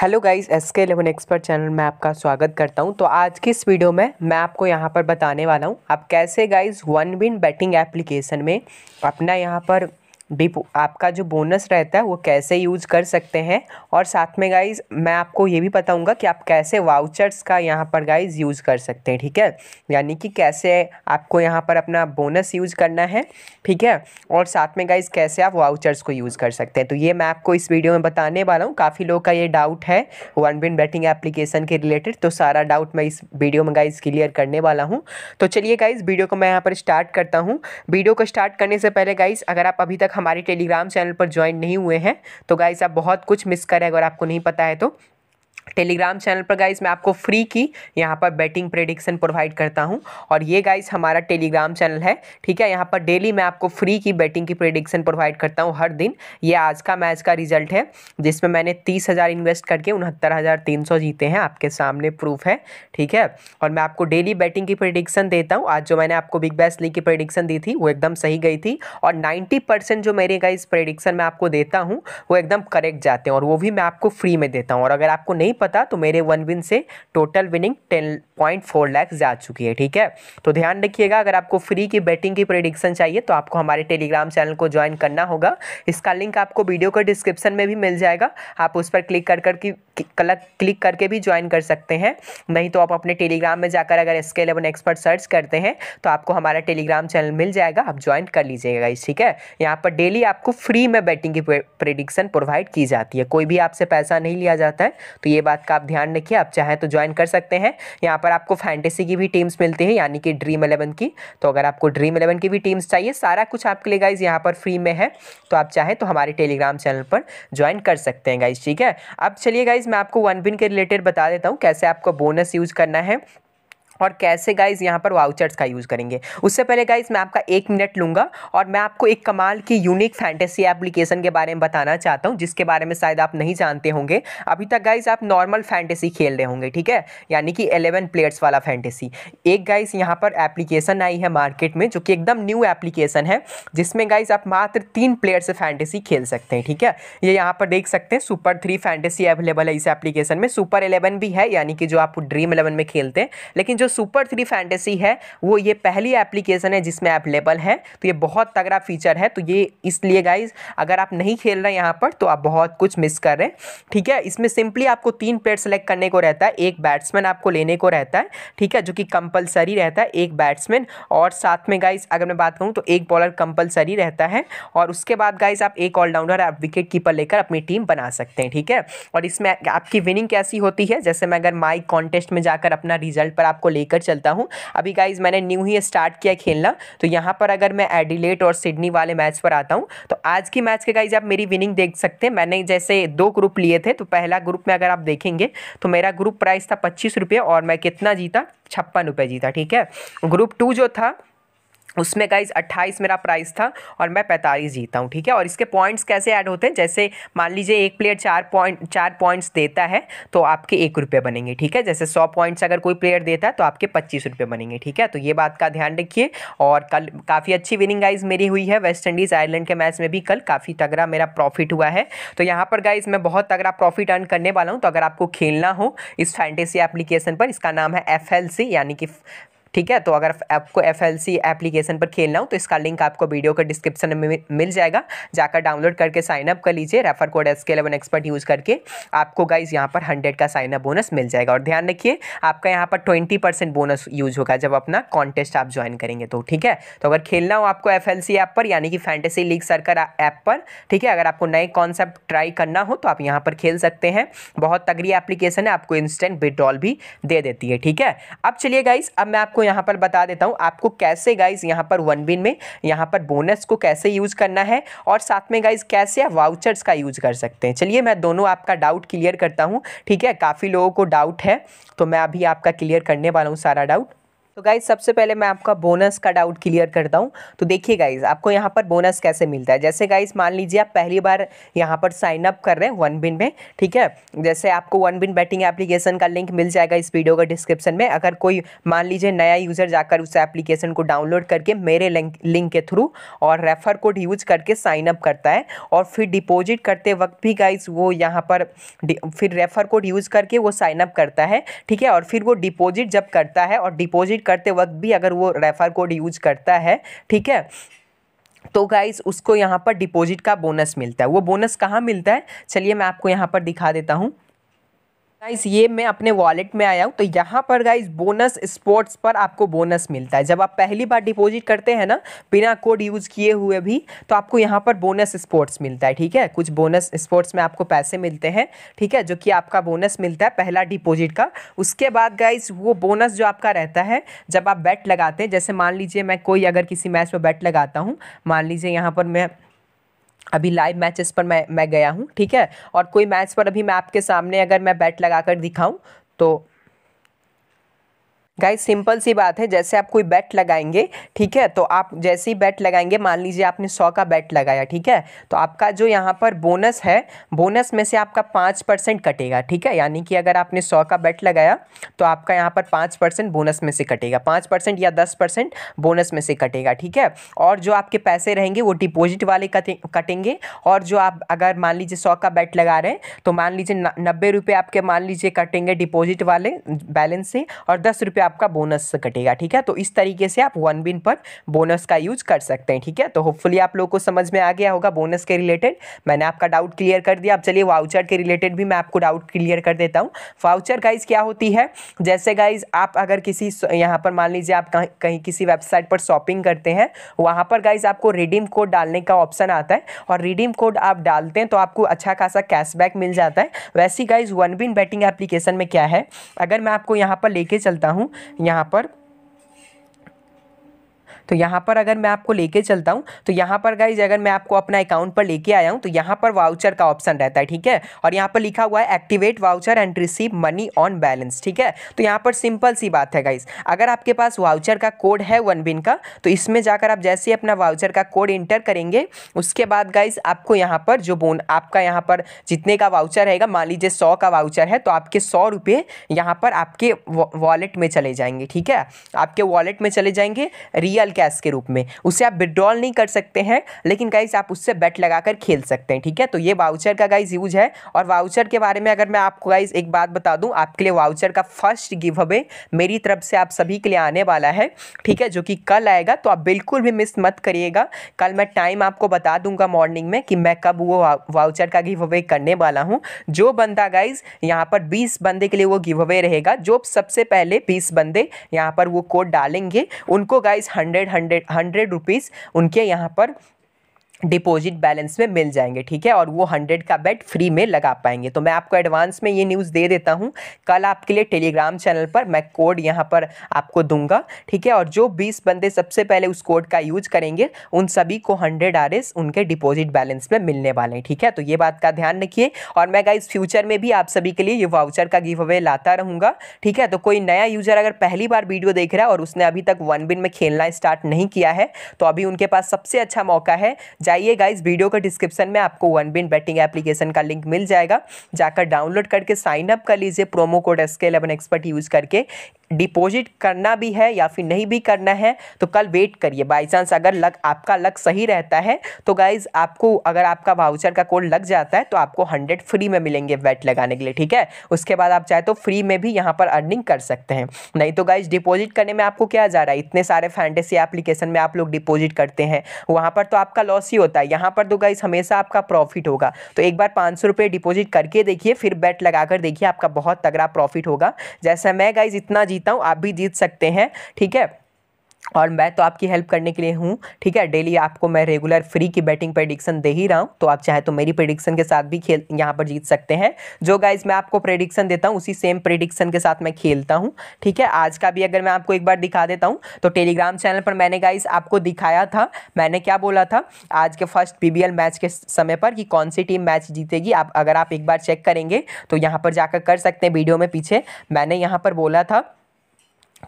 hello guys S K eleven expert channel में आपका स्वागत करता हूं तो आज की इस वीडियो में मैं आपको यहां पर बताने वाला हूं आप कैसे guys one win betting application में अपना यहां पर भी आपका जो बोनस रहता है वो कैसे यूज़ कर सकते हैं और साथ में गाइज मैं आपको ये भी बताऊंगा कि आप कैसे वाउचर्स का यहाँ पर गाइज यूज़ कर सकते हैं ठीक है यानी कि कैसे आपको यहाँ पर अपना बोनस यूज़ करना है ठीक है और साथ में गाइज कैसे आप वाउचर्स को यूज़ कर सकते हैं तो ये मैं आपको इस वीडियो में बताने वाला हूँ काफ़ी लोगों का ये डाउट है वन विन बैटिंग एप्लीकेशन के रिलेटेड तो सारा डाउट मैं इस वीडियो में गाइज़ क्लियर करने वाला हूँ तो चलिए गाइज़ वीडियो को मैं यहाँ पर स्टार्ट करता हूँ वीडियो को स्टार्ट करने से पहले गाइज़ अगर आप अभी तक हम हमारे टेलीग्राम चैनल पर ज्वाइन नहीं हुए हैं तो गाइज़ आप बहुत कुछ मिस करें अगर आपको नहीं पता है तो टेलीग्राम चैनल पर गाइज मैं आपको फ्री की यहाँ पर बैटिंग प्रेडिक्शन प्रोवाइड करता हूँ और ये गाइज हमारा टेलीग्राम चैनल है ठीक है यहाँ पर डेली मैं आपको फ्री की बैटिंग की प्रेडिक्शन प्रोवाइड करता हूँ हर दिन ये आज का मैच का रिजल्ट है जिसमें मैंने तीस हज़ार इन्वेस्ट करके उनहत्तर हज़ार तीन सौ जीते हैं आपके सामने प्रूफ है ठीक है और मैं आपको डेली बैटिंग की प्रेडिक्शन देता हूँ आज जो मैंने आपको बिग बैस लीग की प्रेडिक्शन दी थी वो एकदम सही गई थी और नाइन्टी परसेंट जो मेरे गाइज प्रेडिक्शन मैं आपको देता हूँ वो एकदम करेक्ट जाते हैं और वो भी मैं आपको फ्री में देता हूँ और अगर आपको नहीं पता तो मेरे वन विन से total winning ten point four lakhs जा चुकी है ठीक है तो ध्यान रखिएगा अगर आपको फ्री की बैटिंग की प्रोडिक्शन चाहिए तो आपको हमारे टेलीग्राम चैनल को ज्वाइन करना होगा इसका लिंक आपको वीडियो के डिस्क्रिप्शन में भी मिल जाएगा आप उस पर क्लिक कर करके क्लक क्लिक करके भी ज्वाइन कर सकते हैं नहीं तो आप अपने टेलीग्राम में जाकर अगर S K eleven expert search करते हैं तो आपको हमारा टेलीग्राम चैनल मिल जाएगा आप ज्वाइन कर लीजिएगा इस ठीक है यहाँ पर डेली आपको फ्री में बैटिंग की प्रिडिक्शन प्रोवाइड की जाती है कोई भी आपसे पैसा नहीं लिया जाता है तो ये बात का आप ध्यान रखिए आप चाहें तो ज्वाइन कर सकते हैं यहाँ पर आपको फैंटेसी की भी टीम्स मिलती है यानी कि ड्रीम एलेवन की तो अगर आपको ड्रीम एलेवन की भी टीम्स चाहिए सारा कुछ आपके लिए गाइज यहाँ पर फ्री में है तो आप चाहें तो हमारे टेलीग्राम चैनल पर ज्वाइन कर सकते हैं गाइज ठीक है अब चलिए गाइज गाइज मैं आपको वन बिन के रिलेटेड बता देता हूँ कैसे आपको बोनस यूज़ करना है और कैसे गाइज यहाँ पर वाउचर्स का यूज़ करेंगे उससे पहले गाइज मैं आपका एक मिनट लूँगा और मैं आपको एक कमाल की यूनिक फैंटेसी एप्लीकेशन के बारे में बताना चाहता हूँ जिसके बारे में शायद आप नहीं जानते होंगे अभी तक गाइज आप नॉर्मल फैंटेसी खेल रहे होंगे ठीक है यानी कि एलेवन प्लेयर्स वाला फैंटेसी एक गाइज यहाँ पर एप्लीकेशन आई है मार्केट में जो कि एकदम न्यू एप्लीकेशन है जिसमें गाइज आप मात्र तीन प्लेयर से फैंटेसी खेल सकते हैं ठीक है ये यह यहाँ पर देख सकते हैं सुपर थ्री फैंटेसी अवेलेबल है इस एप्लीकेशन में सुपर एलेवन भी है यानी कि जो आप ड्रीम एलेवन में खेलते हैं लेकिन जो सुपर थ्री फैंटेसी है वो ये पहली एप्लीकेशन है जिसमें अवेलेबल है तो ये बहुत तगड़ा फीचर है तो ये इसलिए गाइज अगर आप नहीं खेल रहे हैं यहाँ पर तो आप बहुत कुछ मिस कर रहे हैं ठीक है इसमें सिंपली आपको तीन प्लेयर सेलेक्ट करने को रहता है एक बैट्समैन आपको लेने को रहता है ठीक है जो कि कंपलसरी रहता है एक बैट्समैन और साथ में गाइज अगर मैं बात करूँ तो एक बॉलर कंपलसरी रहता है और उसके बाद गाइज आप एक ऑलराउंडर आप विकेट कीपर लेकर अपनी टीम बना सकते हैं ठीक है और इसमें आपकी विनिंग कैसी होती है जैसे मैं अगर माई कॉन्टेस्ट में जाकर अपना रिजल्ट पर आपको लेकर चलता हूँ अभी गाइज मैंने न्यू ही स्टार्ट किया खेलना तो यहाँ पर अगर मैं एडिलेट और सिडनी वाले मैच पर आता हूँ तो आज की मैच के गाइज आप मेरी विनिंग देख सकते हैं मैंने जैसे दो ग्रुप लिए थे तो पहला ग्रुप में अगर आप देखेंगे तो मेरा ग्रुप प्राइस था पच्चीस और मैं कितना जीता छप्पन जीता ठीक है ग्रुप टू जो था उसमें गाइज 28 मेरा प्राइस था और मैं 45 जीता हूँ ठीक है और इसके पॉइंट्स कैसे ऐड होते हैं जैसे मान लीजिए एक प्लेयर चार पॉइंट चार पॉइंट्स देता है तो आपके एक रुपये बनेंगे ठीक है जैसे 100 पॉइंट्स अगर कोई प्लेयर देता है तो आपके पच्चीस रुपये बनेंगे ठीक है तो ये बात का ध्यान रखिए और कल काफ़ी अच्छी विनिंग गाइज मेरी हुई है वेस्ट इंडीज़ आयरलैंड के मैच में भी कल काफ़ी तगड़ा मेरा प्रॉफिट हुआ है तो यहाँ पर गाइज मैं बहुत तगड़ा प्रॉफिट अर्न करने वाला हूँ तो अगर आपको खेलना हो इस फैंटेसी एप्लीकेशन पर इसका नाम है एफ यानी कि ठीक है तो अगर आपको एफ एप्लीकेशन पर खेलना हो तो इसका लिंक आपको वीडियो के डिस्क्रिप्शन में मिल जाएगा जाकर डाउनलोड करके साइनअप कर लीजिए refer code S K expert use करके आपको गाइज यहाँ पर हंड्रेड का साइनअप बोनस मिल जाएगा और ध्यान रखिए आपका यहाँ पर ट्वेंटी बोनस यूज होगा जब अपना कॉन्टेस्ट आप ज्वाइन करेंगे तो ठीक है तो अगर खेलना हो आपको एफ ऐप पर यानी कि फैंटेसी लीग सर्कर ऐप पर ठीक है अगर आपको नए कॉन्सेप्ट ट्राई करना हो तो आप यहाँ पर खेल सकते हैं बहुत तगड़ी एप्लीकेशन है आपको इंस्टेंट विड्रॉल भी दे देती है ठीक है अब चलिए गाइज अब मैं आपको यहाँ पर बता देता हूँ आपको कैसे गाइज यहाँ पर वन बिन में यहाँ पर बोनस को कैसे यूज़ करना है और साथ में गाइज कैसे आप वाउचर्स का यूज़ कर सकते हैं चलिए मैं दोनों आपका डाउट क्लियर करता हूँ ठीक है काफ़ी लोगों को डाउट है तो मैं अभी आपका क्लियर करने वाला हूँ सारा डाउट तो गाइज सबसे पहले मैं आपका बोनस का डाउट क्लियर करता हूँ तो देखिए गाइज आपको यहाँ पर बोनस कैसे मिलता है जैसे गाइज मान लीजिए आप पहली बार यहाँ पर साइन अप कर रहे हैं वन बिन में ठीक है जैसे आपको वन बिन बैटिंग एप्लीकेशन का लिंक मिल जाएगा इस वीडियो का डिस्क्रिप्शन में अगर कोई मान लीजिए नया यूज़र जाकर उस एप्लीकेशन को डाउनलोड करके मेरे लिंक के थ्रू और रेफर कोड यूज करके साइन अप करता है और फिर डिपॉजिट करते वक्त भी गाइज वो यहाँ पर फिर रेफर कोड यूज़ करके वो साइनअप करता है ठीक है और फिर वो डिपोज़िट जब करता है और डिपॉजिट करते वक्त भी अगर वो रेफर कोड यूज करता है ठीक है तो गाइज उसको यहाँ पर डिपॉजिट का बोनस मिलता है वो बोनस कहाँ मिलता है चलिए मैं आपको यहाँ पर दिखा देता हूँ गाइज ये मैं अपने वॉलेट में आया हूँ तो यहाँ पर गाइज बोनस स्पोर्ट्स पर आपको बोनस मिलता है जब आप पहली बार डिपॉजिट करते हैं ना बिना कोड यूज़ किए हुए भी तो आपको यहाँ पर बोनस स्पोर्ट्स मिलता है ठीक है कुछ बोनस स्पोर्ट्स में आपको पैसे मिलते हैं ठीक है जो कि आपका बोनस मिलता है पहला डिपॉजिट का उसके बाद गाइज वो बोनस जो आपका रहता है जब आप बैट लगाते हैं जैसे मान लीजिए मैं कोई अगर किसी मैच पर बैट लगाता हूँ मान लीजिए यहाँ पर मैं अभी लाइव मैचेस पर मैं मैं गया हूँ ठीक है और कोई मैच पर अभी मैं आपके सामने अगर मैं बैट लगा कर दिखाऊँ तो गाइस सिंपल सी बात है जैसे आप कोई बैट लगाएंगे ठीक है तो आप जैसे ही बैट लगाएंगे मान लीजिए आपने सौ का बैट लगाया ठीक है तो आपका जो यहाँ पर बोनस है बोनस में से आपका पाँच परसेंट कटेगा ठीक है यानी कि अगर आपने सौ का बैट लगाया तो आपका यहाँ पर पाँच परसेंट बोनस में से कटेगा पाँच परसेंट या दस परसेंट बोनस में से कटेगा ठीक है और जो आपके पैसे रहेंगे वो डिपोजिट वाले कटेंगे और जो आप अगर मान लीजिए सौ का बैट लगा रहे हैं तो मान लीजिए नब्बे रुपये आपके मान लीजिए कटेंगे डिपोजिट वाले बैलेंस से और दस आपका बोनस कटेगा ठीक है तो इस तरीके से आप वन बिन पर बोनस का यूज कर सकते हैं ठीक है तो होपफुली आप लोगों को समझ में आ गया होगा बोनस के रिलेटेड मैंने आपका डाउट क्लियर कर दिया अब चलिए वाउचर के रिलेटेड भी मैं आपको डाउट क्लियर कर देता हूँ वाउचर गाइज क्या होती है जैसे गाइज आप अगर किसी यहाँ पर मान लीजिए आप कहीं कहीं किसी वेबसाइट पर शॉपिंग करते हैं वहाँ पर गाइज आपको रिडीम कोड डालने का ऑप्शन आता है और रिडीम कोड आप डालते हैं तो आपको अच्छा खासा कैशबैक मिल जाता है वैसी guys one win betting application में क्या है अगर मैं आपको यहाँ पर लेके चलता हूँ यहाँ पर तो यहाँ पर अगर मैं आपको लेके चलता हूँ तो यहाँ पर गाइज अगर मैं आपको अपना अकाउंट पर लेके आया हूँ तो यहाँ पर वाउचर का ऑप्शन रहता है ठीक है और यहाँ पर लिखा हुआ है activate voucher and receive money on balance ठीक है तो यहाँ पर सिंपल सी बात है गाइज अगर आपके पास वाउचर का कोड है वन बिन का तो इसमें जाकर आप जैसे ही अपना वाउचर का कोड इंटर करेंगे उसके बाद गाइज आपको यहाँ पर जो बोन आपका यहाँ पर जितने का वाउचर रहेगा मान लीजिए सौ का वाउचर है तो आपके सौ रुपये यहाँ पर आपके वॉलेट में चले जाएंगे ठीक है आपके वॉलेट में चले जाएंगे रियल कैश के रूप में उसे आप विड्रॉल नहीं कर सकते हैं लेकिन गाइज आप उससे बैट लगाकर खेल सकते हैं ठीक है तो ये वाउचर का गाइज यूज है और वाउचर के बारे में अगर मैं आपको गाइज एक बात बता दूँ आपके लिए वाउचर का फर्स्ट गिव अवे मेरी तरफ से आप सभी के लिए आने वाला है ठीक है जो कि कल आएगा तो आप बिल्कुल भी मिस मत करिएगा कल मैं टाइम आपको बता दूंगा मॉर्निंग में कि मैं कब वो वाउचर का गिव अवे करने वाला हूँ जो बंदा गाइज यहाँ पर बीस बंदे के लिए वो गिव अवे रहेगा जो सबसे पहले बीस बंदे यहाँ पर वो कोड डालेंगे उनको guys hundred hundred hundred hundred rupees उनके यहाँ पर डिपॉजिट बैलेंस में मिल जाएंगे ठीक है और वो हंड्रेड का बेट फ्री में लगा पाएंगे तो मैं आपको एडवांस में ये न्यूज़ दे देता हूँ कल आपके लिए टेलीग्राम चैनल पर मैं कोड यहाँ पर आपको दूंगा ठीक है और जो बीस बंदे सबसे पहले उस कोड का यूज करेंगे उन सभी को हंड्रेड आर उनके डिपॉजिट बैलेंस में मिलने वाले हैं ठीक है तो ये बात का ध्यान रखिए और मैं गाइज फ्यूचर में भी आप सभी के लिए ये वाउचर का गिव अवे लाता रहूँगा ठीक है तो कोई नया यूजर अगर पहली बार वीडियो देख रहा है और उसने अभी तक वन बिन में खेलना स्टार्ट नहीं किया है तो अभी उनके पास सबसे अच्छा मौका है जाइए गाइज वीडियो का डिस्क्रिप्शन में आपको वन बिन बैटिंग एप्लीकेशन का लिंक मिल जाएगा जाकर डाउनलोड करके साइन अप कर लीजिए promo code S K eleven expert use करके डिपॉजिट करना भी है या फिर नहीं भी करना है तो कल वेट करिए बाई चांस अगर लक आपका लक सही रहता है तो गाइज़ आपको अगर आपका वाउचर का कोड लग जाता है तो आपको हंड्रेड फ्री में मिलेंगे वेट लगाने के लिए ठीक है उसके बाद आप चाहे तो फ्री में भी यहाँ पर अर्निंग कर सकते हैं नहीं तो गाइज डिपॉजिट करने में आपको क्या जा रहा है इतने सारे फैंटेसी एप्लीकेशन में आप लोग डिपॉजिट करते हैं वहाँ पर तो आपका लॉस ही होता है यहाँ पर तो गाइस हमेशा आपका प्रॉफिट होगा तो एक बार पाँच सौ डिपोजिट करके देखिए फिर बैट लगा कर देखिए आपका बहुत तगड़ा प्रॉफिट होगा जैसा मैं गाइज इतना जीता हूँ आप भी जीत सकते हैं ठीक है और मैं तो आपकी हेल्प करने के लिए हूँ ठीक है डेली आपको मैं रेगुलर फ्री की बैटिंग प्रेडिक्शन दे ही रहा हूँ तो आप चाहे तो मेरी प्रेडिक्शन के साथ भी खेल यहाँ पर जीत सकते हैं जो गाइज मैं आपको प्रेडिक्शन देता हूँ उसी सेम प्रेडिक्शन के साथ मैं खेलता हूँ ठीक है आज का भी अगर मैं आपको एक बार दिखा देता हूँ तो टेलीग्राम चैनल पर मैंने गाइज आपको दिखाया था मैंने क्या बोला था आज के फर्स्ट पी मैच के समय पर कि कौन सी टीम मैच जीतेगी आप अगर आप एक बार चेक करेंगे तो यहाँ पर जाकर कर सकते हैं वीडियो में पीछे मैंने यहाँ पर बोला था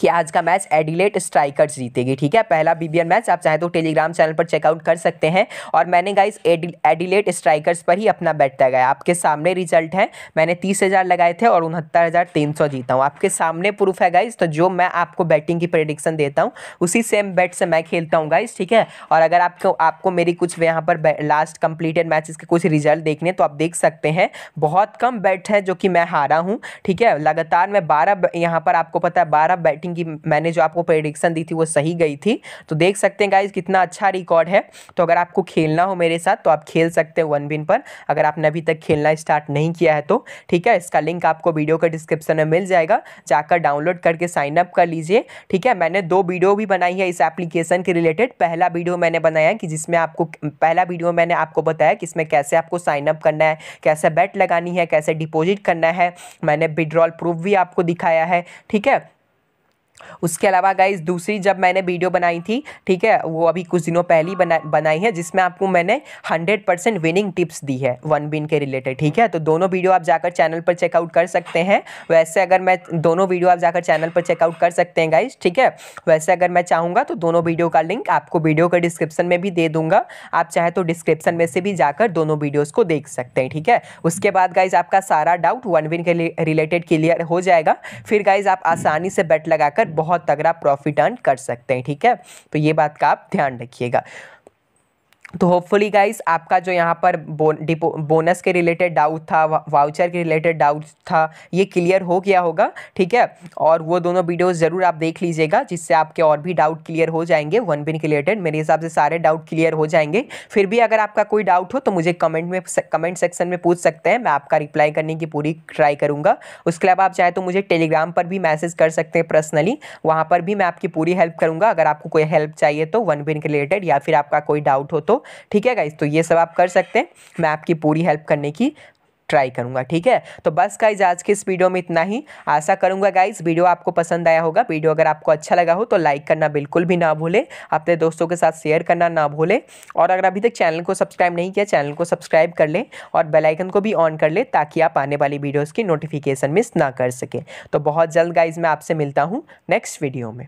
कि आज का मैच एडिलेट स्ट्राइकर्स जीतेगी ठीक है पहला बीबीएन मैच आप चाहे तो टेलीग्राम चैनल पर चेकआउट कर सकते हैं और मैंने गाइस एडिलेट स्ट्राइकर्स पर ही अपना बैट तय गया आपके सामने रिजल्ट है मैंने तीस हज़ार लगाए थे और उनहत्तर हज़ार तीन सौ जीता हूँ आपके सामने प्रूफ है गाइज तो जो मैं आपको बैटिंग की प्रडिक्शन देता हूँ उसी सेम बैट से मैं खेलता हूँ गाइज ठीक है और अगर आपको आपको मेरी कुछ यहाँ पर लास्ट कंप्लीटेड मैचेस के कुछ रिजल्ट देखने तो आप देख सकते हैं बहुत कम बैट है जो कि मैं हारा हूँ ठीक है लगातार मैं बारह यहाँ पर आपको पता है बारह बैट बैटिंग की मैंने जो आपको प्रेडिक्शन दी थी वो सही गई थी तो देख सकते हैं गाइज कितना अच्छा रिकॉर्ड है तो अगर आपको खेलना हो मेरे साथ तो आप खेल सकते हैं वन बिन पर अगर आपने अभी तक खेलना स्टार्ट नहीं किया है तो ठीक है इसका लिंक आपको वीडियो का डिस्क्रिप्शन में मिल जाएगा जाकर डाउनलोड करके साइन अप कर लीजिए ठीक है मैंने दो वीडियो भी बनाई है इस एप्लीकेशन के रिलेटेड पहला वीडियो मैंने बनाया कि जिसमें आपको पहला वीडियो मैंने आपको बताया कि इसमें कैसे आपको साइन अप करना है कैसे बैट लगानी है कैसे डिपॉजिट करना है मैंने विड्रॉल प्रूफ भी आपको दिखाया है ठीक है उसके अलावा गाइज दूसरी जब मैंने वीडियो बनाई थी ठीक है वो अभी कुछ दिनों पहले ही बना बनाई है जिसमें आपको मैंने हंड्रेड परसेंट विनिंग टिप्स दी है वन बिन के रिलेटेड ठीक है तो दोनों वीडियो आप जाकर चैनल पर चेकआउट कर सकते हैं वैसे अगर मैं दोनों वीडियो आप जाकर चैनल पर चेकआउट कर सकते हैं गाइज ठीक है वैसे अगर मैं चाहूँगा तो दोनों वीडियो का लिंक आपको वीडियो का डिस्क्रिप्शन में भी दे दूंगा आप चाहे तो डिस्क्रिप्शन में से भी जाकर दोनों वीडियोज़ को देख सकते हैं ठीक है उसके बाद गाइज आपका सारा डाउट वन बिन के रिलेटेड क्लियर हो जाएगा फिर गाइज आप आसानी से बेट लगाकर बहुत तगड़ा प्रॉफिट अर्न कर सकते हैं ठीक है तो ये बात का आप ध्यान रखिएगा तो होपफुली गाइस आपका जो यहाँ पर बो, बोनस के रिलेटेड डाउट था वाउचर के रिलेटेड डाउट था ये क्लियर हो गया होगा ठीक है और वो दोनों वीडियोस ज़रूर आप देख लीजिएगा जिससे आपके और भी डाउट क्लियर हो जाएंगे वन बिन के रिलेटेड मेरे हिसाब से सारे डाउट क्लियर हो जाएंगे फिर भी अगर आपका कोई डाउट हो तो मुझे कमेंट में कमेंट सेक्शन में पूछ सकते हैं मैं आपका रिप्लाई करने की पूरी ट्राई करूँगा उसके अलावा आप चाहे तो मुझे टेलीग्राम पर भी मैसेज कर सकते हैं पर्सनली वहाँ पर भी मैं आपकी पूरी हेल्प करूँगा अगर आपको कोई हेल्प चाहिए तो वन बिन के रिलेटेड या फिर आपका कोई डाउट हो तो ठीक है गाइज तो ये सब आप कर सकते हैं मैं आपकी पूरी हेल्प करने की ट्राई करूंगा ठीक है तो बस गाइज आज के इस वीडियो में इतना ही आशा करूंगा गाइज वीडियो आपको पसंद आया होगा वीडियो अगर आपको अच्छा लगा हो तो लाइक करना बिल्कुल भी ना भूले अपने दोस्तों के साथ शेयर करना ना भूले और अगर अभी तक चैनल को सब्सक्राइब नहीं किया चैनल को सब्सक्राइब कर लें और बेलाइकन को भी ऑन कर लें ताकि आप आने वाली वीडियोज़ की नोटिफिकेशन मिस ना कर सकें तो बहुत जल्द गाइज मैं आपसे मिलता हूँ नेक्स्ट वीडियो में